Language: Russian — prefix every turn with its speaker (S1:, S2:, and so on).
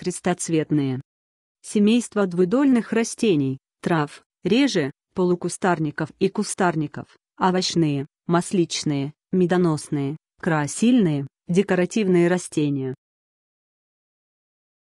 S1: крестоцветные. Семейство двудольных растений, трав, реже, полукустарников и кустарников, овощные, масличные, медоносные, красильные, декоративные растения.